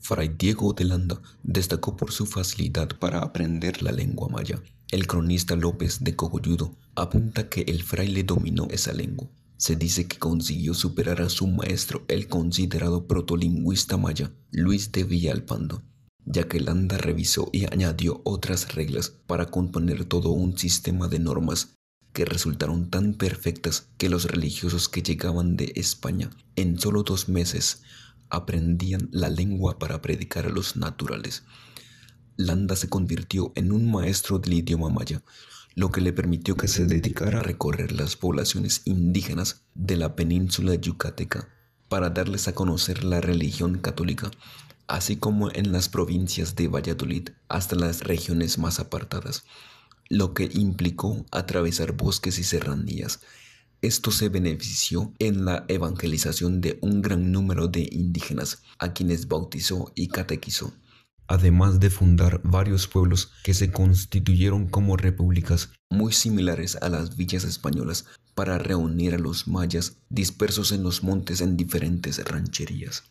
Fray Diego de Landa destacó por su facilidad para aprender la lengua maya. El cronista López de Cogolludo apunta que el fraile dominó esa lengua. Se dice que consiguió superar a su maestro, el considerado protolingüista maya, Luis de Villalpando, ya que Landa revisó y añadió otras reglas para componer todo un sistema de normas que resultaron tan perfectas que los religiosos que llegaban de España en solo dos meses aprendían la lengua para predicar a los naturales. Landa se convirtió en un maestro del idioma maya, lo que le permitió que se dedicara a recorrer las poblaciones indígenas de la península yucateca para darles a conocer la religión católica, así como en las provincias de Valladolid hasta las regiones más apartadas, lo que implicó atravesar bosques y serranías, esto se benefició en la evangelización de un gran número de indígenas, a quienes bautizó y catequizó, además de fundar varios pueblos que se constituyeron como repúblicas muy similares a las villas españolas para reunir a los mayas dispersos en los montes en diferentes rancherías.